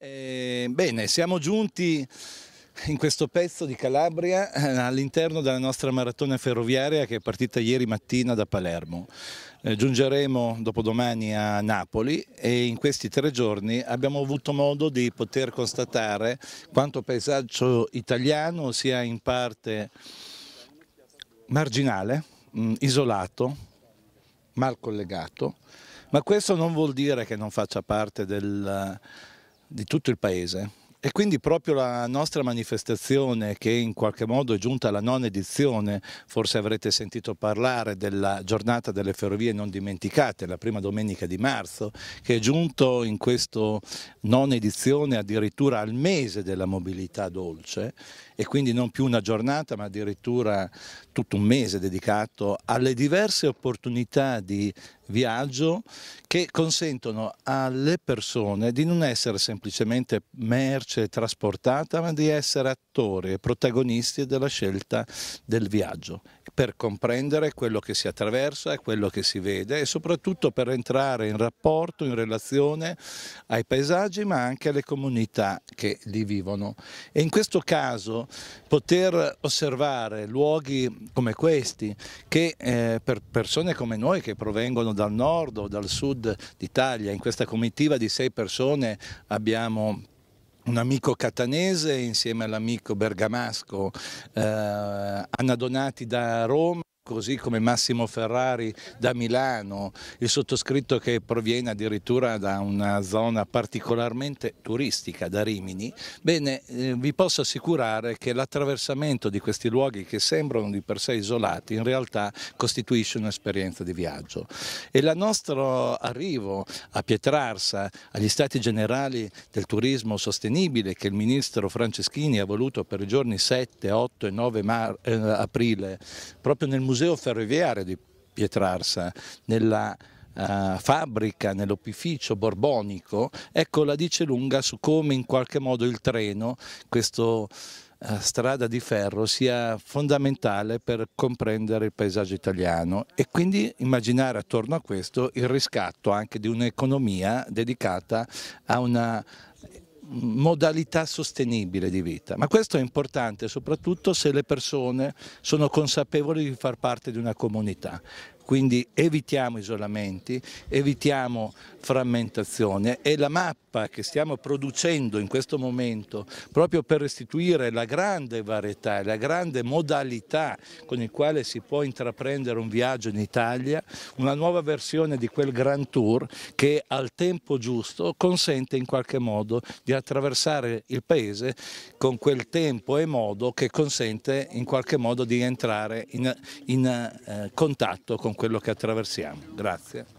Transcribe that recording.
Eh, bene, siamo giunti in questo pezzo di Calabria eh, all'interno della nostra maratona ferroviaria che è partita ieri mattina da Palermo. Eh, giungeremo dopodomani a Napoli e in questi tre giorni abbiamo avuto modo di poter constatare quanto paesaggio italiano sia in parte marginale, mm, isolato, mal collegato, ma questo non vuol dire che non faccia parte del di tutto il paese. E quindi proprio la nostra manifestazione che in qualche modo è giunta alla nona edizione, forse avrete sentito parlare della giornata delle ferrovie non dimenticate, la prima domenica di marzo, che è giunto in questa nona edizione addirittura al mese della mobilità dolce e quindi non più una giornata ma addirittura tutto un mese dedicato alle diverse opportunità di viaggio che consentono alle persone di non essere semplicemente merce trasportata, ma di essere attori e protagonisti della scelta del viaggio, per comprendere quello che si attraversa e quello che si vede e soprattutto per entrare in rapporto, in relazione ai paesaggi, ma anche alle comunità che li vivono. E in questo caso poter osservare luoghi come questi, che eh, per persone come noi che provengono dal nord o dal sud d'Italia. In questa comitiva di sei persone abbiamo un amico catanese insieme all'amico bergamasco, eh, Anna Donati da Roma così come Massimo Ferrari da Milano, il sottoscritto che proviene addirittura da una zona particolarmente turistica, da Rimini, bene, eh, vi posso assicurare che l'attraversamento di questi luoghi che sembrano di per sé isolati in realtà costituisce un'esperienza di viaggio. E il nostro arrivo a Pietrarsa, agli Stati Generali del Turismo Sostenibile che il Ministro Franceschini ha voluto per i giorni 7, 8 e 9 eh, aprile, proprio nel museo museo ferroviario di Pietrarsa, nella Uh, fabbrica, nell'opificio borbonico, ecco la dice lunga su come in qualche modo il treno, questa uh, eh, strada di ferro, sia fondamentale per comprendere il paesaggio italiano e quindi immaginare attorno a questo il riscatto anche di un'economia dedicata a una modalità sostenibile di vita, ma questo è importante soprattutto se le persone sono consapevoli di far parte di una comunità quindi evitiamo isolamenti, evitiamo frammentazione e la mappa che stiamo producendo in questo momento proprio per restituire la grande varietà, e la grande modalità con il quale si può intraprendere un viaggio in Italia, una nuova versione di quel Grand Tour che al tempo giusto consente in qualche modo di attraversare il paese con quel tempo e modo che consente in qualche modo di entrare in, in eh, contatto con quello che attraversiamo. Grazie.